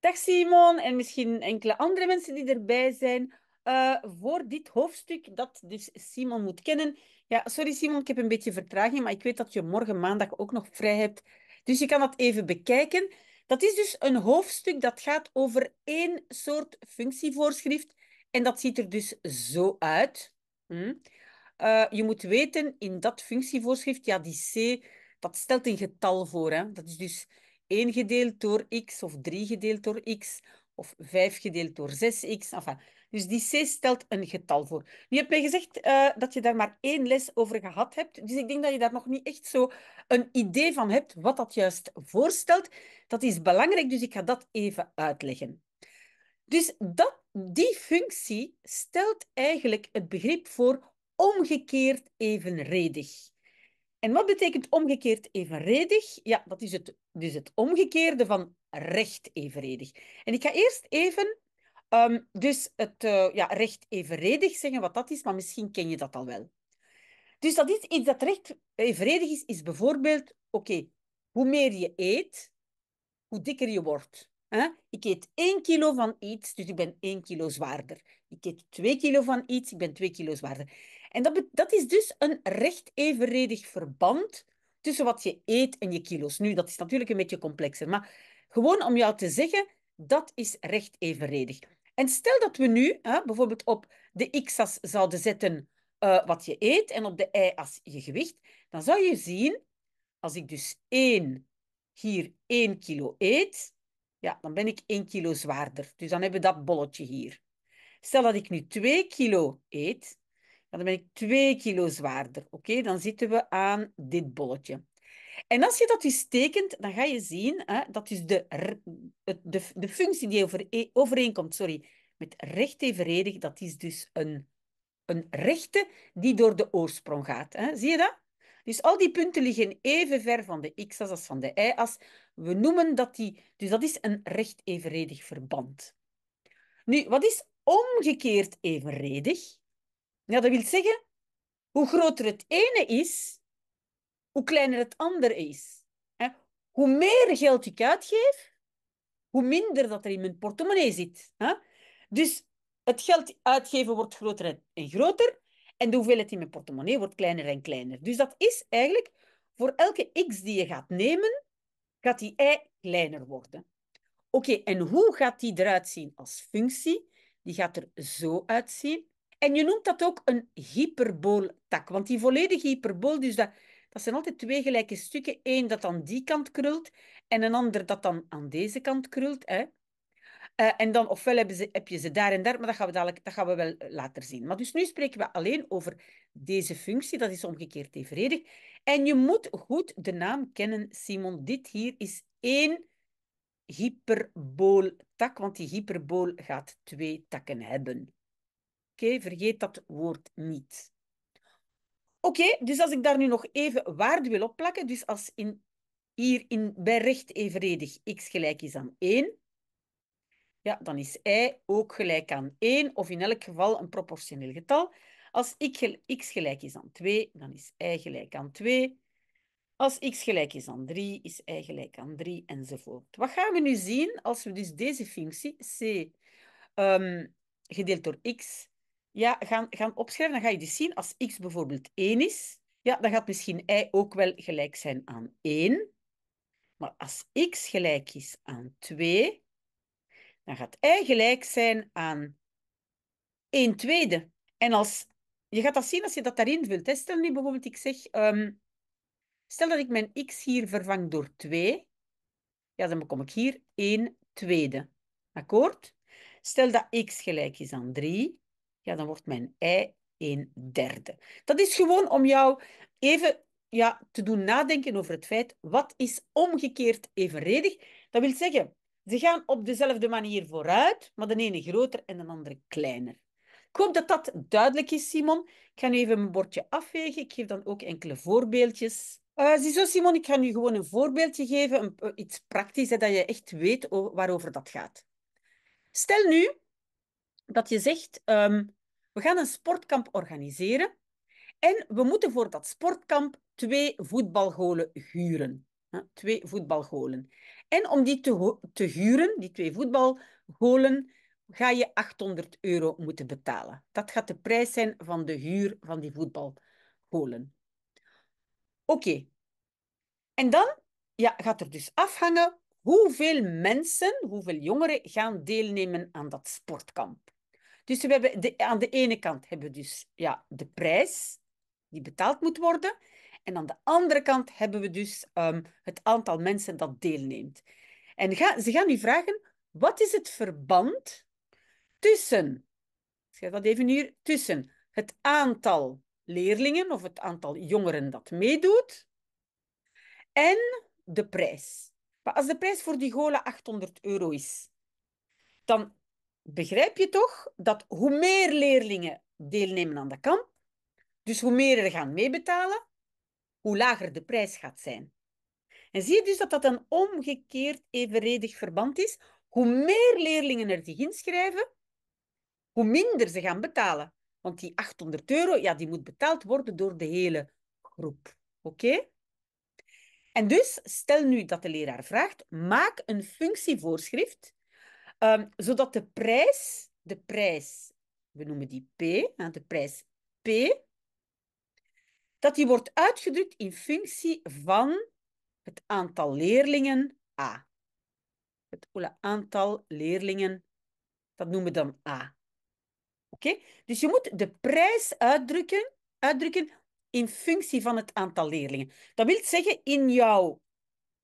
Dag Simon en misschien enkele andere mensen die erbij zijn. Eh, voor dit hoofdstuk dat dus Simon moet kennen. Ja, sorry Simon, ik heb een beetje vertraging, maar ik weet dat je morgen maandag ook nog vrij hebt. Dus je kan dat even bekijken. Dat is dus een hoofdstuk dat gaat over één soort functievoorschrift. En dat ziet er dus zo uit. Hm? Eh, je moet weten, in dat functievoorschrift, ja, die C, dat stelt een getal voor. Hè? Dat is dus 1 gedeeld door x of 3 gedeeld door x of 5 gedeeld door 6x. Enfin, dus die c stelt een getal voor. Je hebt mij gezegd eh, dat je daar maar één les over gehad hebt. Dus ik denk dat je daar nog niet echt zo een idee van hebt wat dat juist voorstelt. Dat is belangrijk, dus ik ga dat even uitleggen. Dus dat, die functie stelt eigenlijk het begrip voor omgekeerd evenredig. En wat betekent omgekeerd evenredig? Ja, dat is het dus het omgekeerde van recht evenredig. En ik ga eerst even ehm, dus het eh, ja, recht evenredig zeggen wat dat is, maar misschien ken je dat al wel. Dus dat is iets dat recht evenredig is, is bijvoorbeeld, oké, hoe meer je eet, hoe dikker je wordt. Hè? Ik eet 1 kilo van iets, dus ik ben 1 kilo zwaarder. Ik eet 2 kilo van iets, ik ben 2 kilo zwaarder. En dat, dat is dus een recht evenredig verband tussen wat je eet en je kilo's. Nu, dat is natuurlijk een beetje complexer, maar gewoon om jou te zeggen, dat is recht evenredig. En stel dat we nu hè, bijvoorbeeld op de x-as zouden zetten eh, wat je eet en op de y-as je gewicht, dan zou je zien, als ik dus 1 hier 1 kilo eet, ja, dan ben ik 1 kilo zwaarder. Dus dan hebben we dat bolletje hier. Stel dat ik nu 2 kilo eet, dan ben ik 2 kilo zwaarder. Oké, dan zitten we aan dit bolletje. En als je dat dus tekent, dan ga je zien, hè, dat is dus de, de, de functie die e, overeenkomt sorry, met recht evenredig, dat is dus een, een rechte die door de oorsprong gaat. Hè. Zie je dat? Dus al die punten liggen even ver van de x-as als van de y-as. We noemen dat die... Dus dat is een recht evenredig verband. Nu, wat is omgekeerd evenredig? Ja, dat wil zeggen, hoe groter het ene is, hoe kleiner het andere is. Hoe meer geld ik uitgeef, hoe minder dat er in mijn portemonnee zit. Dus het geld uitgeven wordt groter en groter en de hoeveelheid in mijn portemonnee wordt kleiner en kleiner. Dus dat is eigenlijk voor elke x die je gaat nemen, gaat die y kleiner worden. Oké, en hoe gaat die eruit zien als functie? Die gaat er zo uitzien. En je noemt dat ook een hyperbooltak, want die volledige hyperbool, dus dat, dat zijn altijd twee gelijke stukken. Eén dat aan die kant krult en een ander dat dan aan deze kant krult. Hè? Eh, en dan, ofwel hebben ze, heb je ze daar en daar, maar dat gaan, we dadelijk, dat gaan we wel later zien. Maar dus nu spreken we alleen over deze functie, dat is omgekeerd evenredig. En je moet goed de naam kennen, Simon. Dit hier is één hyperbooltak, want die hyperbool gaat twee takken hebben. Oké, vergeet dat woord niet. Oké, dus als ik daar nu nog even waarde wil opplakken, dus als in, hier in, bij recht evenredig x gelijk is aan 1, ja, dan is y ook gelijk aan 1, of in elk geval een proportioneel getal. Als x gelijk is aan 2, dan is y gelijk aan 2. Als x gelijk is aan 3, is y gelijk aan 3, enzovoort. Wat gaan we nu zien als we dus deze functie, c, ehm, gedeeld door x, ja, gaan, gaan opschrijven, dan ga je dus zien als x bijvoorbeeld 1 is, ja, dan gaat misschien y ook wel gelijk zijn aan 1. Maar als x gelijk is aan 2, dan gaat y gelijk zijn aan 1 tweede. En als, je gaat dat zien als je dat daarin vult. Stel nu bijvoorbeeld, ik zeg, um, stel dat ik mijn x hier vervang door 2, ja, dan bekom ik hier 1 tweede. Akkoord? Stel dat x gelijk is aan 3, ja, dan wordt mijn ei een derde. Dat is gewoon om jou even ja, te doen nadenken over het feit wat is omgekeerd evenredig. Dat wil zeggen, ze gaan op dezelfde manier vooruit, maar de ene groter en de andere kleiner. Ik hoop dat dat duidelijk is, Simon. Ik ga nu even mijn bordje afwegen. Ik geef dan ook enkele voorbeeldjes. Uh, ziezo, Simon, ik ga nu gewoon een voorbeeldje geven, een, eh, iets praktisch, zodat dat je echt weet waarover dat gaat. Stel nu dat je zegt, ehm, we gaan een sportkamp organiseren en we moeten voor dat sportkamp twee voetbalgolen huren. Twee voetbalgolen. En om die te, te huren, die twee voetbalgolen, ga je 800 euro moeten betalen. Dat gaat de prijs zijn van de huur van die voetbalgolen. Oké. En dan ja, gaat er dus afhangen hoeveel mensen, hoeveel jongeren gaan deelnemen aan dat sportkamp. Dus we hebben de, aan de ene kant hebben we dus ja, de prijs die betaald moet worden. En aan de andere kant hebben we dus ehm, het aantal mensen dat deelneemt. En ga, ze gaan nu vragen, wat is het verband tussen, schrijf dat even hier, tussen het aantal leerlingen of het aantal jongeren dat meedoet en de prijs. Maar als de prijs voor die gola 800 euro is, dan begrijp je toch dat hoe meer leerlingen deelnemen aan de kamp, dus hoe meer er gaan meebetalen, hoe lager de prijs gaat zijn. En zie je dus dat dat een omgekeerd evenredig verband is. Hoe meer leerlingen er zich inschrijven, hoe minder ze gaan betalen. Want die 800 euro, ja, die moet betaald worden door de hele groep. Oké? En dus, stel nu dat de leraar vraagt, maak een functievoorschrift Ehm, zodat de prijs, de prijs, we noemen die P, de prijs P, dat die wordt uitgedrukt in functie van het aantal leerlingen A. Het aantal leerlingen, dat noemen we dan A. Oké? Dus je moet de prijs uitdrukken, uitdrukken in functie van het aantal leerlingen. Dat wil zeggen, in jouw,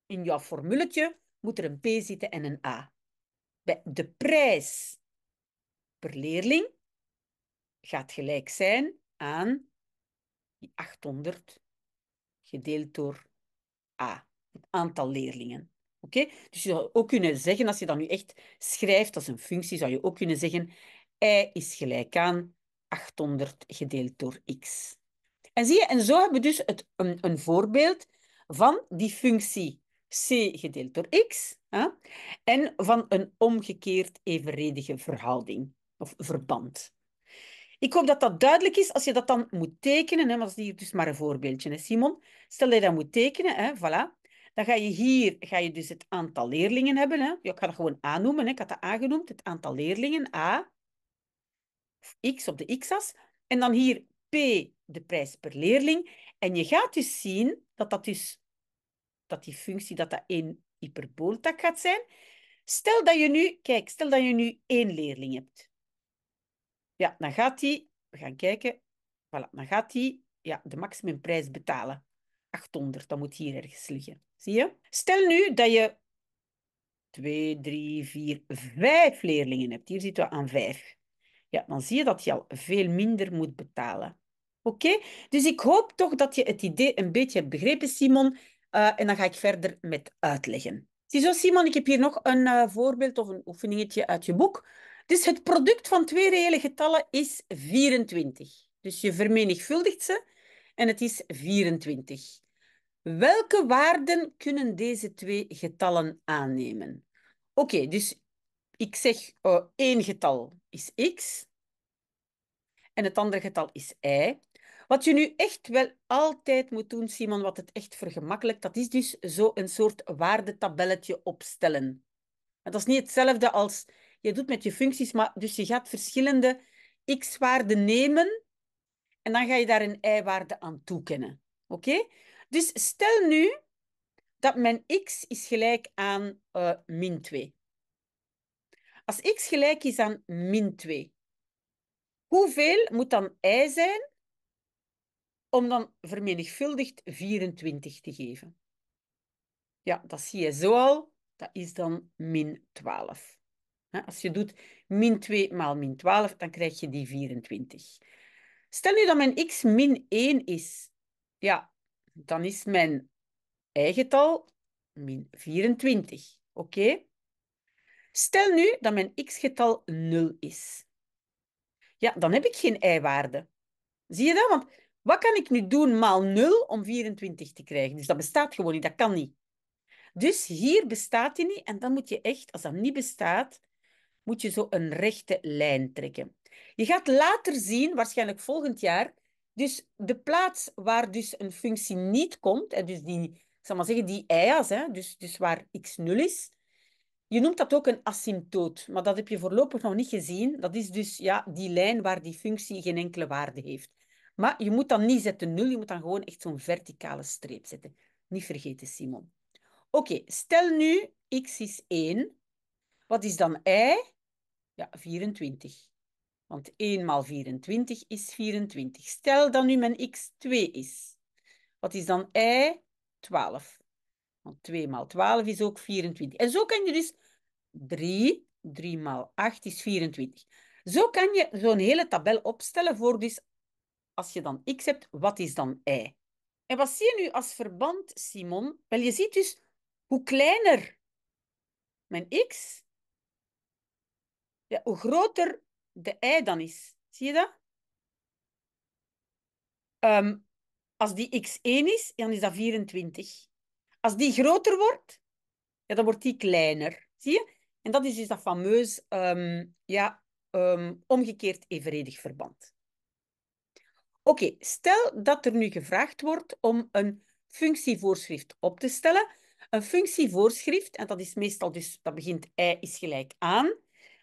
in jouw formuletje moet er een P zitten en een A de prijs per leerling gaat gelijk zijn aan 800 gedeeld door A, het aantal leerlingen. Oké? Dus je zou ook kunnen zeggen, als je dat nu echt schrijft als een functie, zou je ook kunnen zeggen, y is gelijk aan 800 gedeeld door x. En zie je, en zo hebben we dus het, een, een voorbeeld van die functie c gedeeld door x. Hè? En van een omgekeerd evenredige verhouding of verband. Ik hoop dat dat duidelijk is. Als je dat dan moet tekenen, hè, maar dat is hier dus maar een voorbeeldje, hè, Simon. Stel dat je dat moet tekenen, hè, voilà. Dan ga je hier ga je dus het aantal leerlingen hebben. Hè. Ja, ik ga dat gewoon A noemen. Hè. Ik had dat A genoemd, het aantal leerlingen, A. Of x op de x-as. En dan hier P, de prijs per leerling. En je gaat dus zien dat dat dus dat die functie dat dat één hyperbooltak gaat zijn. Stel dat je nu, kijk, stel dat je nu één leerling hebt. Ja, dan gaat die, we gaan kijken, voilà, dan gaat die ja, de maximumprijs betalen. 800, dat moet hier ergens liggen. Zie je? Stel nu dat je 2, 3, 4, 5 leerlingen hebt. Hier zitten we aan vijf. Ja, dan zie je dat je al veel minder moet betalen. Oké? Dus ik hoop toch dat je het idee een beetje hebt begrepen, Simon. Eh, en dan ga ik verder met uitleggen. Ziezo Simon, ik heb hier nog een eh, voorbeeld of een oefeningetje uit je boek. Dus het product van twee reële getallen is 24. Dus je vermenigvuldigt ze en het is 24. Welke waarden kunnen deze twee getallen aannemen? Oké, dus ik zeg uh, één getal is x en het andere getal is y. Wat je nu echt wel altijd moet doen, Simon, wat het echt vergemakkelijkt, dat is dus zo een soort waardetabelletje opstellen. Dat is niet hetzelfde als je doet met je functies, maar dus je gaat verschillende x-waarden nemen en dan ga je daar een y-waarde aan toekennen. Oké? Dus stel nu dat mijn x is gelijk aan eh, min 2. Als x gelijk is aan min 2, hoeveel moet dan y zijn om dan vermenigvuldigd 24 te geven. Ja, dat zie je zo al. Dat is dan min 12. Als je doet min 2 maal min 12, dan krijg je die 24. Stel nu dat mijn x min 1 is. Ja, dan is mijn eigen getal min 24. Oké? Stel nu dat mijn x-getal 0 is. Ja, dan heb ik geen y-waarde. Zie je dat? Want wat kan ik nu doen maal 0 om 24 te krijgen? Dus dat bestaat gewoon niet, dat kan niet. Dus hier bestaat die niet en dan moet je echt, als dat niet bestaat, moet je zo een rechte lijn trekken. Je gaat later zien, waarschijnlijk volgend jaar, dus de plaats waar dus een functie niet komt, en dus die, ik zal maar zeggen, die hè, dus, dus waar x 0 is, je noemt dat ook een asymptoot, maar dat heb je voorlopig nog niet gezien. Dat is dus ja, die lijn waar die functie geen enkele waarde heeft. Maar je moet dan niet zetten nul, je moet dan gewoon echt zo'n verticale streep zetten. Niet vergeten, Simon. Oké, stel nu x is 1. Wat is dan y? Ja, 24. Want 1 maal 24 is 24. Stel dat nu mijn x 2 is. Wat is dan y? 12. Want 2 maal 12 is ook 24. En zo kan je dus 3, 3 maal 8 is 24. Zo kan je zo'n hele tabel opstellen voor dus als je dan x hebt, wat is dan y? En wat zie je nu als verband, Simon? Wel, je ziet dus hoe kleiner mijn x, ja, hoe groter de y dan is. Zie je dat? Ehm, als die x 1 is, dan is dat 24. Als die groter wordt, ja, dan wordt die kleiner. Zie je? En dat is dus dat fameus ehm, ja, ehm, omgekeerd evenredig verband. Oké, stel dat er nu gevraagd wordt om een functievoorschrift op te stellen. Een functievoorschrift, en dat is meestal dus, dat begint i is gelijk aan.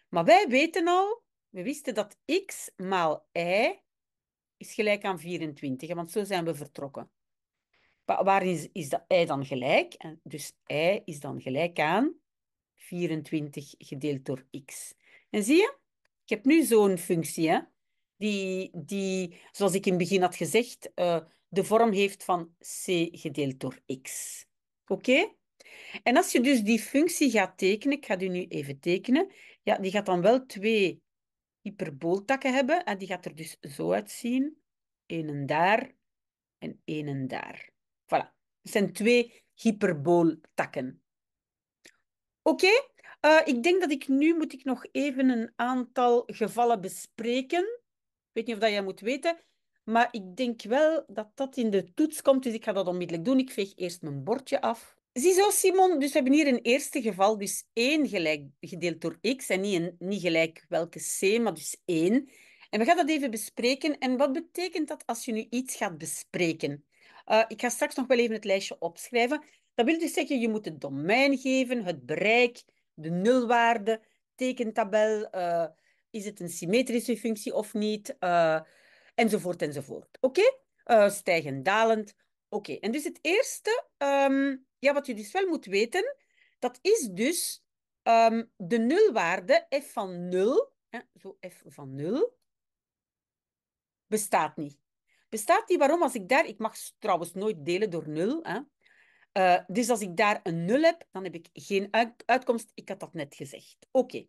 Maar wij weten al, we wisten dat x maal i is gelijk aan 24, want zo zijn we vertrokken. Waarin is dat i dan gelijk? dus i is dan gelijk aan 24 gedeeld door x. En zie je, ik heb nu zo'n functie, hè? die, die zoals ik in het begin had gezegd, eh, de vorm heeft van c gedeeld door x. Oké? En als je dus die functie gaat tekenen, ik ga die nu even tekenen, ja, die gaat dan wel twee hyperbooltakken hebben en die gaat er dus zo uitzien. een en daar en één en daar. Voilà. Het zijn twee hyperbooltakken. Oké, eh, ik denk dat ik nu moet ik nog even een aantal gevallen bespreken weet niet of dat jij moet weten. Maar ik denk wel dat dat in de toets komt, dus ik ga dat onmiddellijk doen. Ik veeg eerst mijn bordje af. Ziezo, Simon, dus we hebben hier een eerste geval, dus 1 gelijk gedeeld door x en niet, een, niet gelijk welke c, maar dus 1. En we gaan dat even bespreken. En wat betekent dat als je nu iets gaat bespreken? Eh, ik ga straks nog wel even het lijstje opschrijven. Dat wil dus zeggen, je moet het domein geven, het bereik, de nulwaarde, tekentabel, uh, is het een symmetrische functie of niet? Eh, enzovoort, enzovoort. Oké? Eh, stijgend, dalend. Oké, en dus het eerste, ehm, ja, wat je dus wel moet weten, dat is dus um, de nulwaarde f van 0, hè, zo f van 0, bestaat niet. Bestaat die? waarom? Als ik daar, ik mag trouwens nooit delen door 0, hè. Eh, dus als ik daar een 0 heb, dan heb ik geen uitkomst. Ik had dat net gezegd. Oké.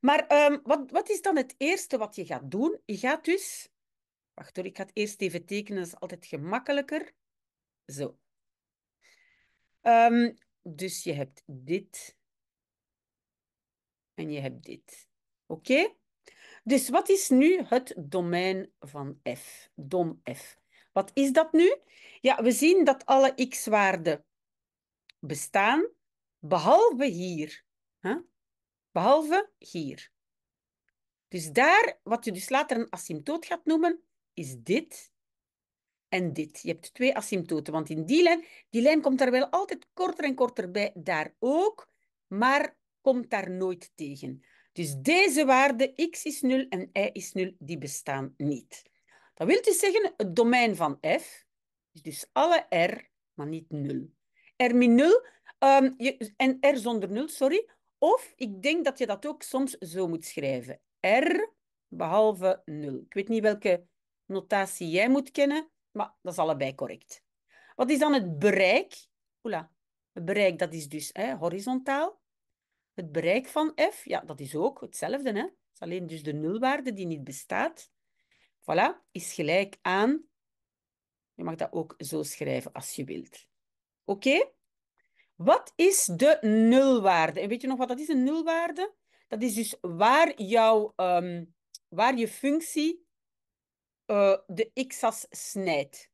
Maar ehm, wat, wat is dan het eerste wat je gaat doen? Je gaat dus... Wacht hoor, ik ga het eerst even tekenen, dat is altijd gemakkelijker. Zo. Ehm, dus je hebt dit. En je hebt dit. Oké? Dus wat is nu het domein van f? Dom f. Wat is dat nu? Ja, we zien dat alle x-waarden bestaan, behalve hier. Huh? Behalve hier. Dus daar, wat je dus later een asymptoot gaat noemen, is dit en dit. Je hebt twee asymptoten, want in die lijn, die lijn komt daar wel altijd korter en korter bij, daar ook, maar komt daar nooit tegen. Dus deze waarden, x is 0 en y is 0, die bestaan niet. Dat wil dus zeggen, het domein van f is dus alle r, maar niet 0. r min 0, ehm, je, en r zonder 0, sorry, of ik denk dat je dat ook soms zo moet schrijven. R behalve 0. Ik weet niet welke notatie jij moet kennen, maar dat is allebei correct. Wat is dan het bereik? Oela, het bereik dat is dus hè, horizontaal. Het bereik van f, ja, dat is ook hetzelfde. Hè? Het is alleen dus de nulwaarde die niet bestaat. Voilà, is gelijk aan. Je mag dat ook zo schrijven als je wilt. Oké? Wat is de nulwaarde? En weet je nog wat dat is, een nulwaarde? Dat is dus waar, jouw, ehm, waar je functie eh, de x-as snijdt.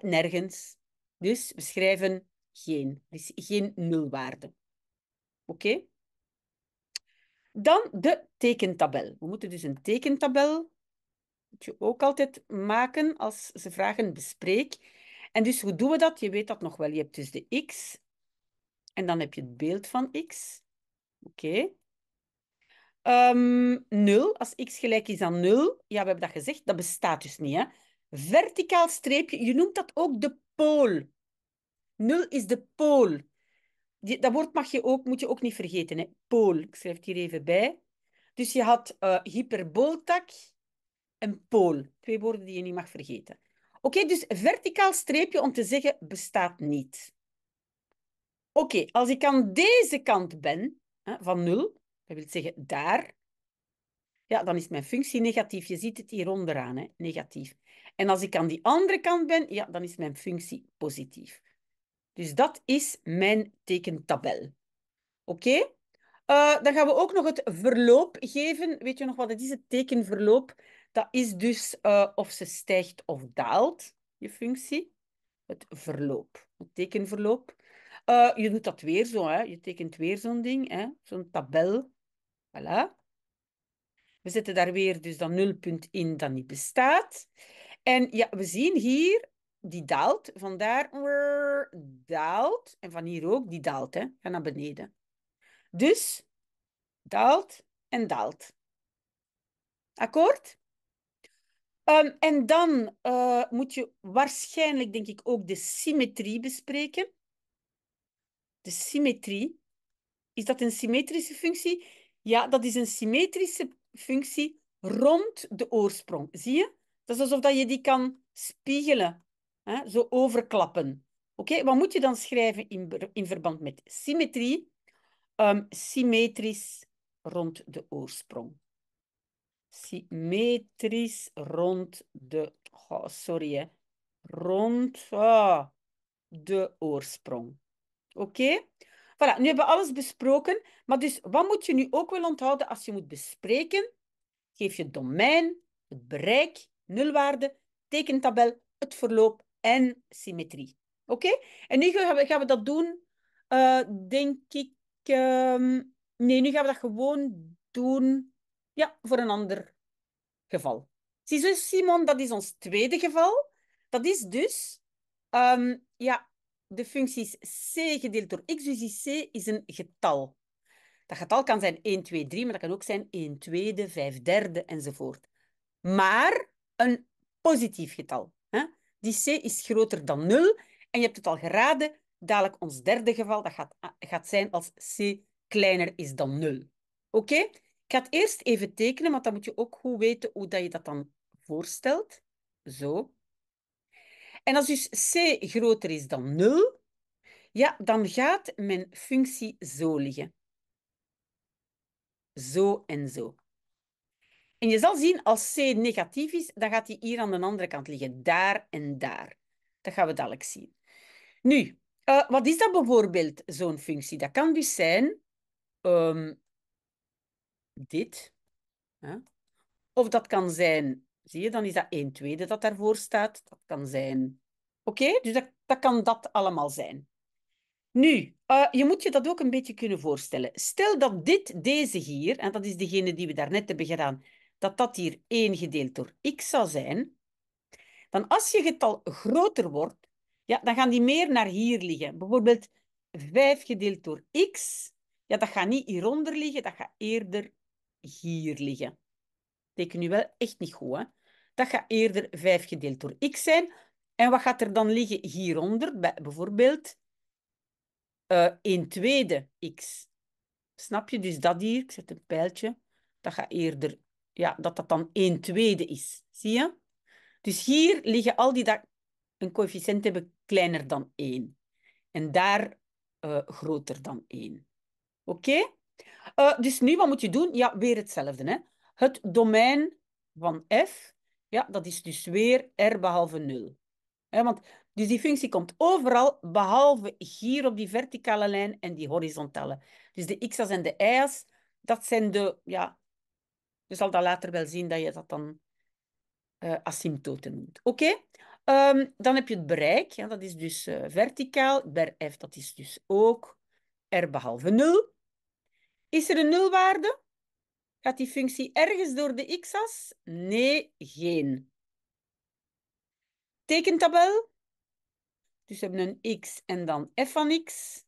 nergens. Dus we schrijven geen. Dus geen nulwaarde. Oké? Dan de tekentabel. We moeten dus een tekentabel moet je ook altijd maken als ze vragen bespreek. En dus hoe doen we dat? Je weet dat nog wel. Je hebt dus de x en dan heb je het beeld van x. Oké. Okay. Ehm, 0, als x gelijk is aan 0, ja, we hebben dat gezegd, dat bestaat dus niet. Hè? Verticaal streepje, je noemt dat ook de pool. 0 is de pool. dat woord mag je ook, moet je ook niet vergeten. Pool, ik schrijf het hier even bij. Dus je had uh, hyperbooltak en pool. Twee woorden die je niet mag vergeten. Oké, dus verticaal streepje om te zeggen bestaat niet. Oké, als ik aan deze kant ben, van 0, dat wil zeggen daar, ja, dan is mijn functie negatief. Je ziet het hier onderaan, hè? negatief. En als ik aan die andere kant ben, ja, dan is mijn functie positief. Dus dat is mijn tekentabel. Oké? Eh, dan gaan we ook nog het verloop geven. Weet je nog wat het is, het tekenverloop? Dat is dus eh, of ze stijgt of daalt, je functie. Het verloop, het tekenverloop. Eh, je doet dat weer zo, hè. je tekent weer zo'n ding, zo'n tabel. Voilà. We zetten daar weer dus dat nulpunt in dat niet bestaat. En ja, we zien hier, die daalt, vandaar daalt, en van hier ook, die daalt, hè. ga naar beneden. Dus, daalt en daalt. Akkoord? Ehm, en dan eh, moet je waarschijnlijk, denk ik, ook de symmetrie bespreken symmetrie. Is dat een symmetrische functie? Ja, dat is een symmetrische functie rond de oorsprong. Zie je? Dat is alsof dat je die kan spiegelen, hè? zo overklappen. Oké, wat moet je dan schrijven in, in verband met symmetrie? Um, symmetrisch rond de oorsprong. Symmetrisch rond de... Oh, sorry, hè. Rond ah, de oorsprong. Oké? Voilà, nu hebben we alles besproken. Maar dus, wat moet je nu ook wel onthouden als je moet bespreken? Geef je domein, het bereik, nulwaarde, tekentabel, het verloop en symmetrie. Oké? En nu gaan we, gaan we dat doen, eh, denk ik... Ehm, nee, nu gaan we dat gewoon doen ja, voor een ander geval. Zie Simon, dat is ons tweede geval. Dat is dus ehm, ja, de functies c gedeeld door x, dus die c is een getal. Dat getal kan zijn 1, 2, 3, maar dat kan ook zijn 1 tweede, 5 derde enzovoort. Maar een positief getal. Hè? Die c is groter dan 0 en je hebt het al geraden, dadelijk ons derde geval, dat gaat, ah, gaat zijn als c kleiner is dan 0. Oké? Ik ga het eerst even tekenen, want dan moet je ook goed weten hoe dat je dat dan voorstelt. Zo. En als dus C groter is dan 0, ja, dan gaat mijn functie zo liggen. Zo en zo. En je zal zien, als C negatief is, dan gaat die hier aan de andere kant liggen. Daar en daar. Dat gaan we dadelijk zien. Nu, eh, wat is dat bijvoorbeeld, zo'n functie? Dat kan dus zijn ehm, dit. Of dat kan zijn Zie je, dan is dat 1 tweede dat daarvoor staat. Dat kan zijn. Oké, dus dat, dat kan dat allemaal zijn. Nu, eh, je moet je dat ook een beetje kunnen voorstellen. Stel dat dit, deze hier, en dat is degene die we daarnet hebben gedaan, dat dat hier 1 gedeeld door x zou zijn, dan als je getal groter wordt, ja, dan gaan die meer naar hier liggen. Bijvoorbeeld 5 gedeeld door x, ja, dat gaat niet hieronder liggen, dat gaat eerder hier liggen. dat Teken nu wel echt niet goed, hè? dat gaat eerder 5 gedeeld door x zijn. En wat gaat er dan liggen hieronder? Bijvoorbeeld uh, eh, 1 tweede x. Snap je? Dus dat hier, ik zet een pijltje, dat gaat eerder, ja, dat dat dan 1 tweede is. Zie je? Dus hier liggen al die dat een coëfficiënt hebben kleiner dan 1. En daar eh, groter dan 1. Oké? Eh, dus nu, wat moet je doen? Ja, weer hetzelfde. Hè? Het domein van f ja, dat is dus weer r behalve 0. He, want, dus die functie komt overal, behalve hier op die verticale lijn en die horizontale. Dus de x-as en de y-as, dat zijn de... Ja, je zal dat later wel zien dat je dat dan eh, asymptoten noemt. Oké? Ehm, dan heb je het bereik. Ja, dat is dus eh, verticaal. bij f, dat is dus ook r behalve 0. Is er een nulwaarde? Gaat die functie ergens door de x-as? Nee, geen. Tekentabel. Dus we hebben een x en dan f van x.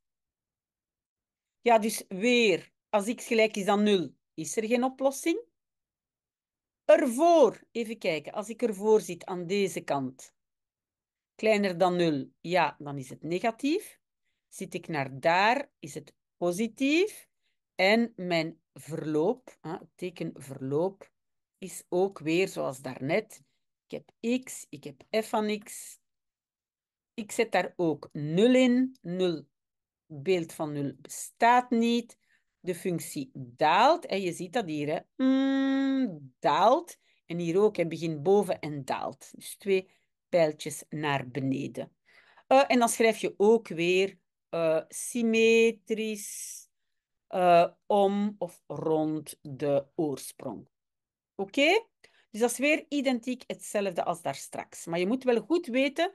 Ja, dus weer, als x gelijk is aan 0, is er geen oplossing. Ervoor, even kijken, als ik ervoor zit aan deze kant, kleiner dan 0, ja, dan is het negatief. Zit ik naar daar, is het positief. En mijn verloop, het teken verloop, is ook weer zoals daarnet. Ik heb x, ik heb f van x. Ik zet daar ook 0 in. 0, beeld van 0 bestaat niet. De functie daalt. En je ziet dat hier. Hè. Mm, daalt. En hier ook. Het begint boven en daalt. Dus twee pijltjes naar beneden. Eh, en dan schrijf je ook weer uh, symmetrisch eh, om of rond de oorsprong. Oké? Dus dat is weer identiek hetzelfde als daar straks. Maar je moet wel goed weten,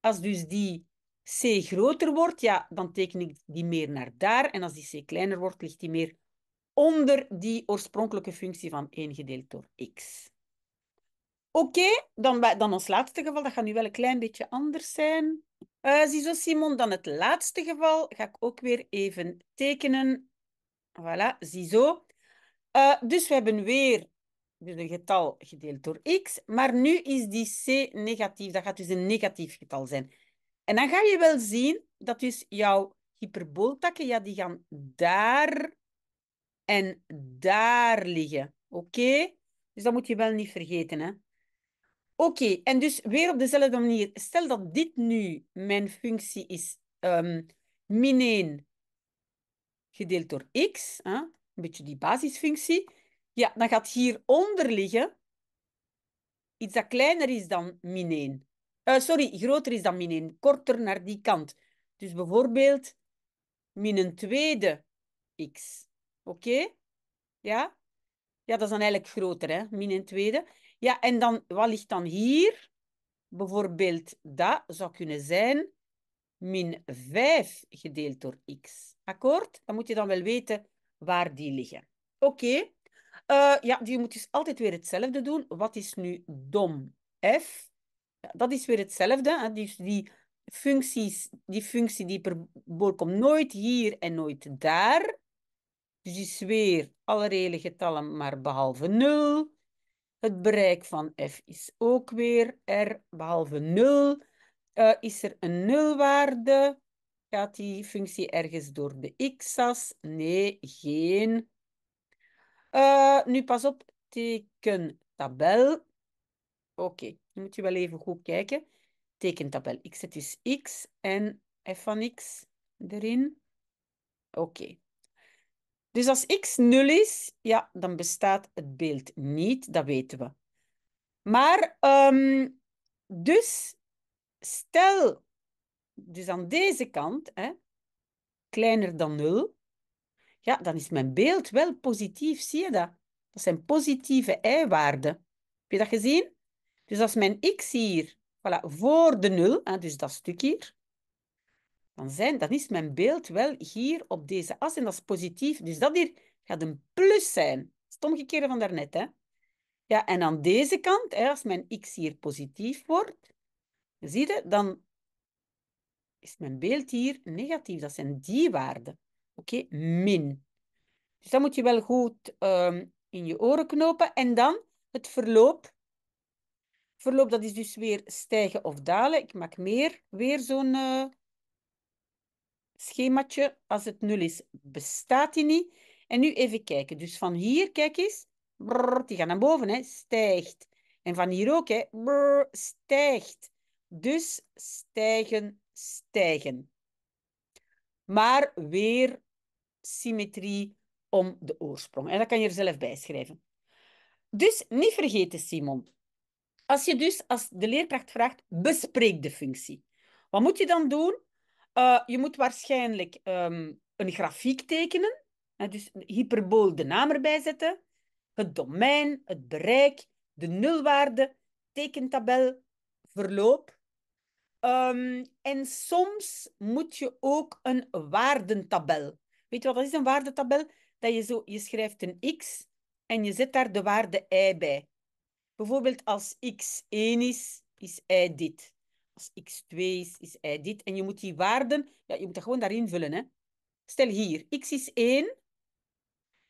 als dus die C groter wordt, ja, dan teken ik die meer naar daar. En als die C kleiner wordt, ligt die meer onder die oorspronkelijke functie van 1 gedeeld door x. Oké, dan, dan ons laatste geval. Dat gaat nu wel een klein beetje anders zijn. Uh, eh, zo, Simon, dan het laatste geval ga ik ook weer even tekenen. Voilà, ziezo. Uh, dus we hebben weer een getal gedeeld door x, maar nu is die c negatief. Dat gaat dus een negatief getal zijn. En dan ga je wel zien dat dus jouw hyperbooltakken, ja, die gaan daar en daar liggen. Oké? Dus dat moet je wel niet vergeten, hè? Oké, en dus weer op dezelfde manier. Stel dat dit nu mijn functie is ehm, min 1 gedeeld door x, hè, een beetje die basisfunctie, ja, dan gaat hieronder liggen iets dat kleiner is dan min 1. Eh, sorry, groter is dan min 1, korter naar die kant. Dus bijvoorbeeld min een tweede x. Oké? Ja? Ja, dat is dan eigenlijk groter, hè? min een tweede. Ja, en dan, wat ligt dan hier? Bijvoorbeeld, dat zou kunnen zijn min 5 gedeeld door x. Akkoord? Dan moet je dan wel weten waar die liggen. Oké. Okay. Eh, ja, dus je moet dus altijd weer hetzelfde doen. Wat is nu dom? F. Ja, dat is weer hetzelfde. Hè? Dus die, functies, die functie die per komt, nooit hier en nooit daar. Dus is weer alle reële getallen, maar behalve 0. Het bereik van f is ook weer r, behalve 0. Eh, is er een nulwaarde? Gaat die functie ergens door de x-as? Nee, geen. Eh, nu pas op, tekentabel. Oké, dan moet je wel even goed kijken. Tekentabel Ik zet dus x en f van x erin. Oké. Dus als x 0 is, ja, dan bestaat het beeld niet, dat weten we. Maar ehm, dus stel dus aan deze kant, hè, kleiner dan 0, ja, dan is mijn beeld wel positief, zie je dat? Dat zijn positieve y-waarden. Heb je dat gezien? Dus als mijn x hier, voilà, voor de 0, hè, dus dat stuk hier, dan, zijn, dan is mijn beeld wel hier op deze as en dat is positief. Dus dat hier gaat een plus zijn. Dat is het omgekeerde van daarnet. Hè? Ja, en aan deze kant, hè, als mijn x hier positief wordt, zie je, dan is mijn beeld hier negatief. Dat zijn die waarden. Oké, min. Dus dat moet je wel goed ehm, in je oren knopen. En dan het verloop. Verloop, dat is dus weer stijgen of dalen. Ik maak meer, weer zo'n uh, schemaatje. Als het nul is, bestaat die niet. En nu even kijken. Dus van hier, kijk eens. die gaat naar boven, hè. stijgt. En van hier ook, hè. stijgt. Dus stijgen stijgen. Maar weer symmetrie om de oorsprong. En dat kan je er zelf bij schrijven. Dus niet vergeten, Simon. Als je dus als de leerkracht vraagt, bespreek de functie. Wat moet je dan doen? Eh, je moet waarschijnlijk ehm, een grafiek tekenen. Dus een hyperbool de naam erbij zetten. Het domein, het bereik, de nulwaarde, tekentabel, verloop. Ehm, en soms moet je ook een waardentabel. Weet je wat dat is, een waardentabel? Dat je zo, je schrijft een x en je zet daar de waarde y bij. Bijvoorbeeld als x 1 is, is y dit. Als x 2 is, is y dit. En je moet die waarden, ja, je moet dat gewoon daarin vullen. Hè? Stel hier, x is 1.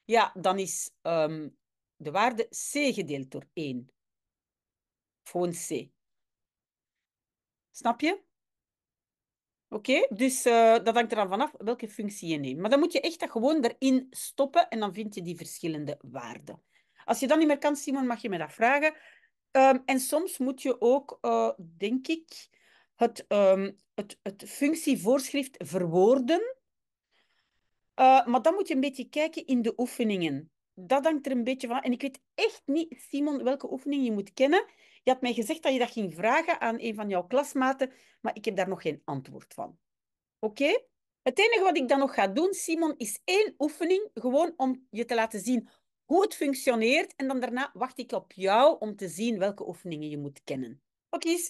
Ja, dan is ehm, de waarde c gedeeld door 1. Gewoon c. Snap je? Oké, dus eh, dat hangt er dan vanaf welke functie je neemt. Maar dan moet je echt dat gewoon erin stoppen en dan vind je die verschillende waarden. Als je dat niet meer kan, Simon, mag je me dat vragen. Ehm, en soms moet je ook, eh, denk ik, het, ehm, het, het functievoorschrift verwoorden. Eh, maar dan moet je een beetje kijken in de oefeningen. Dat hangt er een beetje van. En ik weet echt niet, Simon, welke oefening je moet kennen. Je had mij gezegd dat je dat ging vragen aan een van jouw klasmaten, maar ik heb daar nog geen antwoord van. Oké? Het enige wat ik dan nog ga doen, Simon, is één oefening, gewoon om je te laten zien hoe het functioneert. En dan daarna wacht ik op jou om te zien welke oefeningen je moet kennen.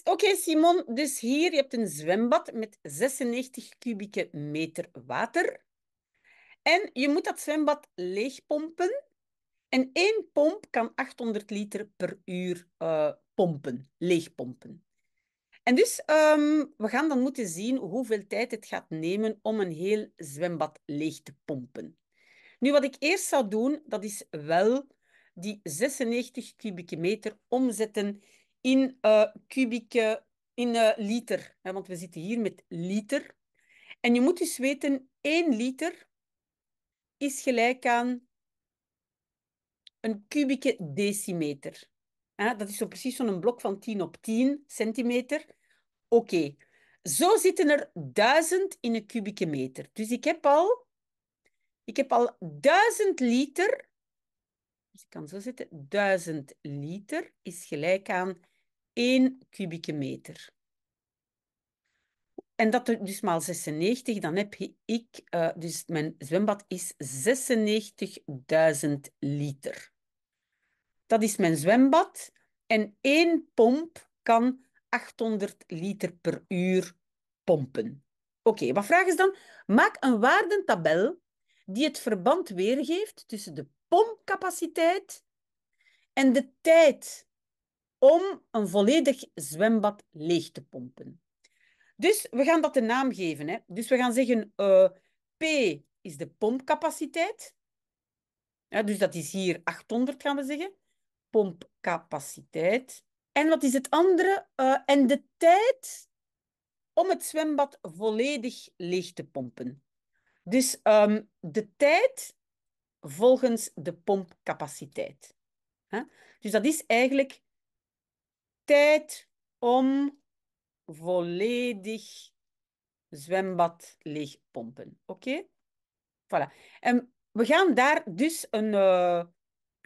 Oké, Simon, dus hier, je hebt een zwembad met 96 kubieke meter water. En je moet dat zwembad leegpompen. En één pomp kan 800 liter per uur uh, pompen, leegpompen. En dus um, we gaan dan moeten zien hoeveel tijd het gaat nemen om een heel zwembad leeg te pompen. Nu, wat ik eerst zou doen, dat is wel die 96 kubieke meter omzetten in uh, kubieke in eh, liter. Hè, want we zitten hier met liter. En je moet dus weten, 1 liter is gelijk aan een kubieke decimeter. Hè? Dat is zo precies zo'n blok van 10 op 10 centimeter. Oké, zo zitten er 1000 in een kubieke meter. Dus ik heb al, ik heb al 1000 liter. Dus ik kan zo zitten. 1000 liter is gelijk aan 1 kubieke meter. En dat dus maal 96, dan heb ik, uh, dus mijn zwembad is 96.000 liter dat is mijn zwembad. En één pomp kan 800 liter per uur pompen. Oké, wat vraag is dan? Maak een waardentabel die het verband weergeeft tussen de pompcapaciteit en de tijd om een volledig zwembad leeg te pompen. Dus we gaan dat een naam geven. Hè? Dus we gaan zeggen eh, P is de pompcapaciteit. dus dat is hier 800, gaan we zeggen pompcapaciteit. En wat is het andere? Eh, en de tijd om het zwembad volledig leeg te pompen. Dus ehm, de tijd volgens de pompcapaciteit. Dus dat is eigenlijk tijd om volledig zwembad leeg pompen. Oké? Voilà. En we gaan daar dus een, eh,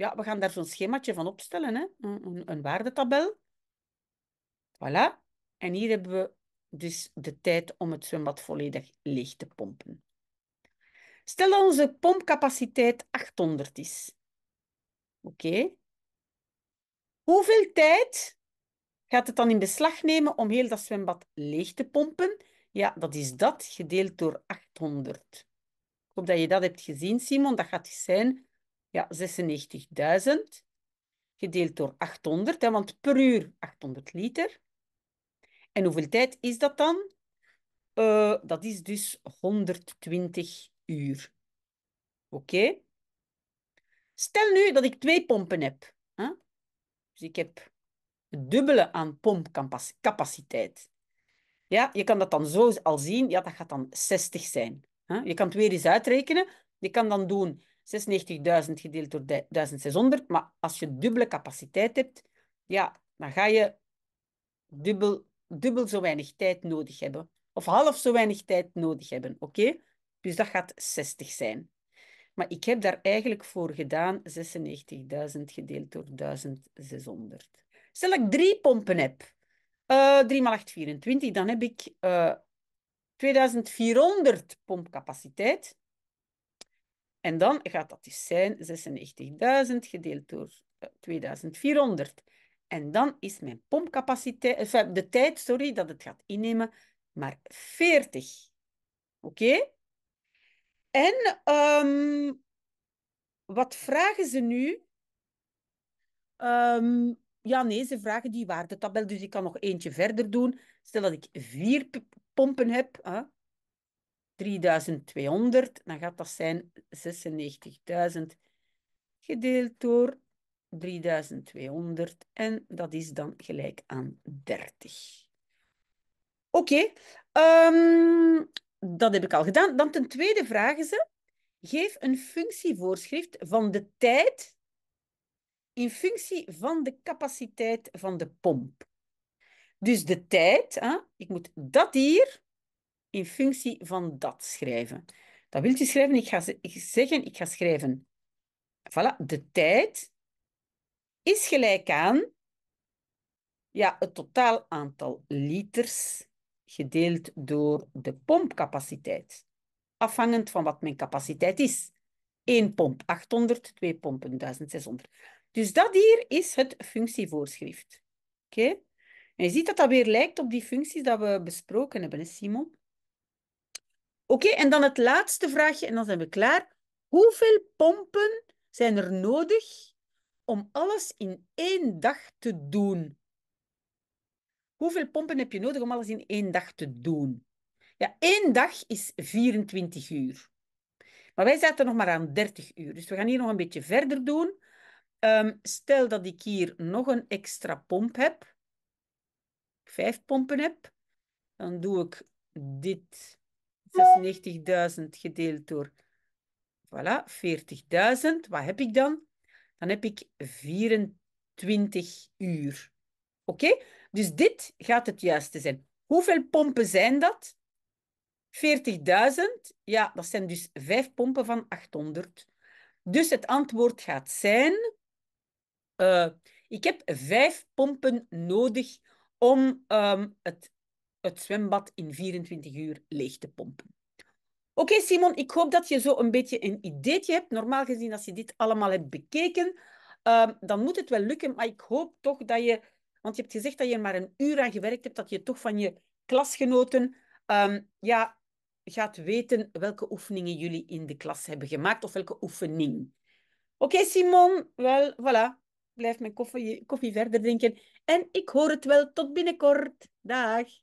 ja, we gaan daar zo'n schemaatje van opstellen, hè? Een, een, waardetabel. Voilà. En hier hebben we dus de tijd om het zwembad volledig leeg te pompen. Stel dat onze pompcapaciteit 800 is. Oké. Hoeveel tijd gaat het dan in beslag nemen om heel dat zwembad leeg te pompen? Ja, dat is dat gedeeld door 800. Ik hoop dat je dat hebt gezien, Simon. Dat gaat dus zijn ja, 96.000 gedeeld door 800, hè, want per uur 800 liter. En hoeveel tijd is dat dan? Eh, dat is dus 120 uur. Oké? Stel nu dat ik twee pompen heb. Hè? Dus ik heb het dubbele aan pompcapaciteit. Ja, je kan dat dan zo al zien. Ja, dat gaat dan 60 zijn. Hè? Je kan het weer eens uitrekenen. Je kan dan doen 96.000 gedeeld door 1600. Maar als je dubbele capaciteit hebt, ja, dan ga je dubbel, dubbel zo weinig tijd nodig hebben. Of half zo weinig tijd nodig hebben, oké? Dus dat gaat 60 zijn. Maar ik heb daar eigenlijk voor gedaan 96.000 gedeeld door 1600. Stel dat ik drie pompen heb, uh, 3 x 8, dan heb ik 2400 eh, pompcapaciteit. En dan gaat dat dus zijn 96.000 gedeeld door 2400. Eh, en dan is mijn pompcapaciteit, eh, de tijd sorry, dat het gaat innemen, maar 40. Oké? En ehm, wat vragen ze nu? Ehm, ja, nee, ze vragen die waardetabel, dus ik kan nog eentje verder doen. Stel dat ik vier pompen heb, hè, 3200, dan gaat dat zijn 96.000 gedeeld door 3200 en dat is dan gelijk aan 30. Oké, ehm, dat heb ik al gedaan. Dan ten tweede vragen ze, geef een functievoorschrift van de tijd in functie van de capaciteit van de pomp. Dus de tijd, hè, ik moet dat hier in functie van dat schrijven. Dat wil je schrijven, ik ga zeggen, ik ga schrijven. Voilà, de tijd is gelijk aan ja, het totaal aantal liters gedeeld door de pompcapaciteit. Afhangend van wat mijn capaciteit is. 1 pomp 800, 2 pompen 1600. Dus dat hier is het functievoorschrift. Oké? En je ziet dat dat weer lijkt op die functies dat we besproken hebben, Simon? Oké, en dan het laatste vraagje, en dan zijn we klaar. Hoeveel pompen zijn er nodig om alles in één dag te doen? Hoeveel pompen heb je nodig om alles in één dag te doen? Ja, één dag is 24 uur. Maar wij zaten nog maar aan 30 uur. Dus we gaan hier nog een beetje verder doen. Ehm, stel dat ik hier nog een extra pomp heb. Vijf pompen heb. Dan doe ik dit 96.000 gedeeld door voilà, 40.000. Wat heb ik dan? Dan heb ik 24 uur. Oké? Dus dit gaat het juiste zijn. Hoeveel pompen zijn dat? 40.000. Ja, dat zijn dus vijf pompen van 800. Dus het antwoord gaat zijn... Eh, ik heb vijf pompen nodig om ehm, het het zwembad in 24 uur leeg te pompen. Oké Simon, ik hoop dat je zo een beetje een ideetje hebt. Normaal gezien, als je dit allemaal hebt bekeken, ehm, dan moet het wel lukken. Maar ik hoop toch dat je, want je hebt gezegd dat je er maar een uur aan gewerkt hebt, dat je toch van je klasgenoten ehm, ja, gaat weten welke oefeningen jullie in de klas hebben gemaakt of welke oefening. Oké Simon, wel, voilà. Blijf mijn koffie, koffie verder drinken. En ik hoor het wel. Tot binnenkort. Dag.